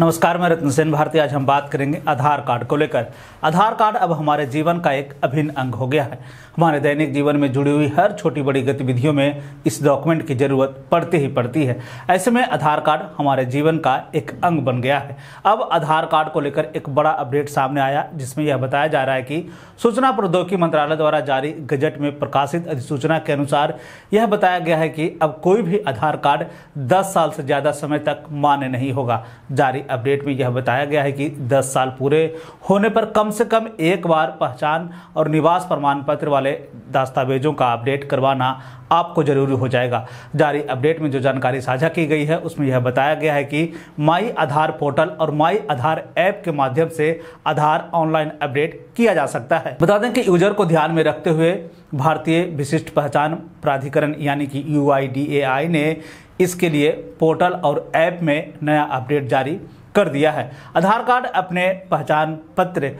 नमस्कार मैं रत्न सेन भारती आज हम बात करेंगे आधार कार्ड को लेकर आधार कार्ड अब हमारे जीवन का एक अभिन्न अंग हो गया है हमारे दैनिक जीवन में जुड़ी हुई हर छोटी बड़ी गतिविधियों में इस डॉक्यूमेंट की जरूरत पड़ती ही पड़ती है ऐसे में आधार कार्ड हमारे जीवन का एक अंग बन गया है अब आधार कार्ड को लेकर एक बड़ा अपडेट सामने आया जिसमें यह बताया जा रहा है कि सूचना प्रौद्योगिकी मंत्रालय द्वारा जारी गजट में प्रकाशित अधिसूचना के अनुसार यह बताया गया है कि अब कोई भी आधार कार्ड दस साल से ज़्यादा समय तक मान्य नहीं होगा जारी अपडेट में यह बताया गया है कि 10 साल पूरे होने पर कम से कम एक बार पहचान और निवास प्रमाण पत्र वाले दस्तावेजों का अपडेट करवाना आपको जरूरी हो जाएगा जारी अपडेट में जो जानकारी साझा की गई है उसमें यह बताया गया है कि माई आधार पोर्टल और माई आधार ऐप के माध्यम से आधार ऑनलाइन अपडेट किया जा सकता है बता दें कि यूजर को ध्यान में रखते हुए भारतीय विशिष्ट पहचान प्राधिकरण यानी कि यू ने इसके लिए पोर्टल और ऐप में नया अपडेट जारी कर दिया है आधार कार्ड अपने पहचान पत्र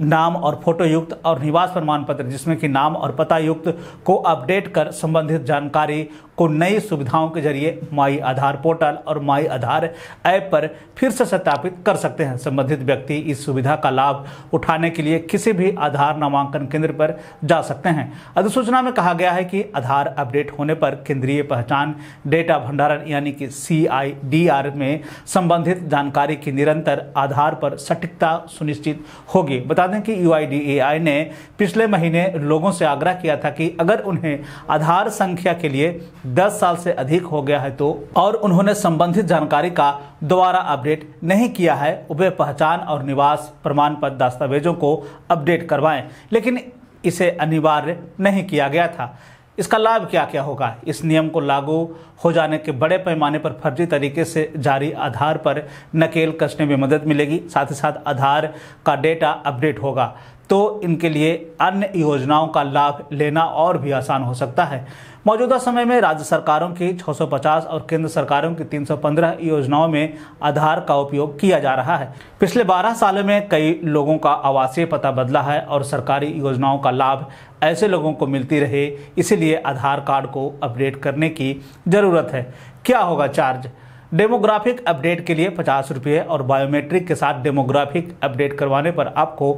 नाम और फोटो युक्त और निवास प्रमाण पत्र जिसमें कि नाम और पता युक्त को अपडेट कर संबंधित जानकारी को नई सुविधाओं के जरिए माई आधार पोर्टल और माई आधार ऐप पर फिर से सत्यापित कर सकते हैं संबंधित व्यक्ति इस सुविधा का लाभ उठाने के लिए किसी भी आधार नामांकन केंद्र पर जा सकते हैं अधिसूचना में कहा गया है कि आधार अपडेट होने पर केंद्रीय पहचान डेटा भंडारण यानी कि सी में संबंधित जानकारी की निरंतर आधार पर सटीकता सुनिश्चित होगी बता दें कि यू ने पिछले महीने लोगों से आग्रह किया था कि अगर उन्हें आधार संख्या के लिए दस साल से अधिक हो गया है तो और उन्होंने संबंधित जानकारी का दोबारा अपडेट नहीं किया है वे पहचान और निवास प्रमाण पत्र दस्तावेजों को अपडेट करवाएं लेकिन इसे अनिवार्य नहीं किया गया था इसका लाभ क्या क्या होगा इस नियम को लागू हो जाने के बड़े पैमाने पर फर्जी तरीके से जारी आधार पर नकेल कसने में मदद मिलेगी साथ ही साथ आधार का डेटा अपडेट होगा तो इनके लिए अन्य योजनाओं का लाभ लेना और भी आसान हो सकता है मौजूदा समय में राज्य सरकारों की 650 और केंद्र सरकारों की 315 योजनाओं में आधार का उपयोग किया जा रहा है पिछले 12 सालों में कई लोगों का आवासीय पता बदला है और सरकारी योजनाओं का लाभ ऐसे लोगों को मिलती रहे इसीलिए आधार कार्ड को अपडेट करने की ज़रूरत है क्या होगा चार्ज डेमोग्राफिक अपडेट के लिए पचास रुपये और बायोमेट्रिक के साथ डेमोग्राफिक अपडेट करवाने पर आपको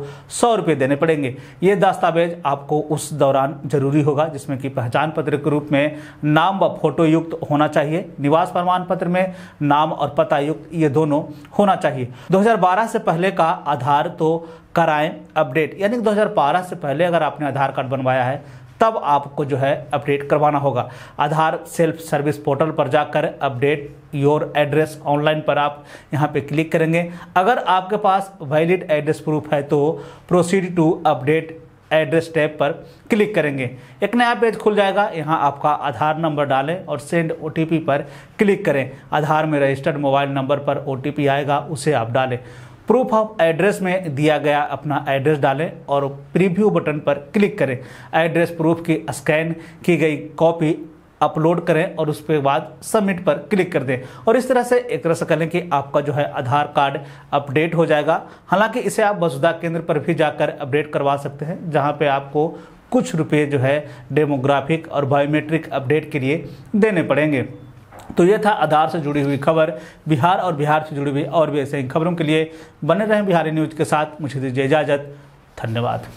सौ रुपये देने पड़ेंगे ये दस्तावेज आपको उस दौरान जरूरी होगा जिसमें कि पहचान पत्र के रूप में नाम व फोटो युक्त होना चाहिए निवास प्रमाण पत्र में नाम और पता युक्त ये दोनों होना चाहिए 2012 से पहले का आधार तो कराएं अपडेट यानी 2012 से पहले अगर आपने आधार कार्ड बनवाया है तब आपको जो है अपडेट करवाना होगा आधार सेल्फ सर्विस पोर्टल पर जाकर अपडेट योर एड्रेस ऑनलाइन पर आप यहाँ पे क्लिक करेंगे अगर आपके पास वैलिड एड्रेस प्रूफ है तो proceed to update address tab पर क्लिक करेंगे एक नया पेज खुल जाएगा यहाँ आपका आधार नंबर डालें और सेंड ओ पर क्लिक करें आधार में रजिस्टर्ड मोबाइल नंबर पर ओ आएगा उसे आप डालें प्रूफ ऑफ एड्रेस में दिया गया अपना एड्रेस डालें और प्रीव्यू बटन पर क्लिक करें एड्रेस प्रूफ की स्कैन की गई कॉपी अपलोड करें और उसके बाद सबमिट पर क्लिक कर दें और इस तरह से एक तरह से करें कि आपका जो है आधार कार्ड अपडेट हो जाएगा हालांकि इसे आप वसुधा केंद्र पर भी जाकर अपडेट करवा सकते हैं जहां पे आपको कुछ रुपये जो है डेमोग्राफिक और बायोमेट्रिक अपडेट के लिए देने पड़ेंगे तो ये था आधार से जुड़ी हुई खबर बिहार और बिहार से जुड़ी हुई और भी ऐसे ही खबरों के लिए बने रहें बिहारी न्यूज के साथ मुझे दीजिए इजाज़त धन्यवाद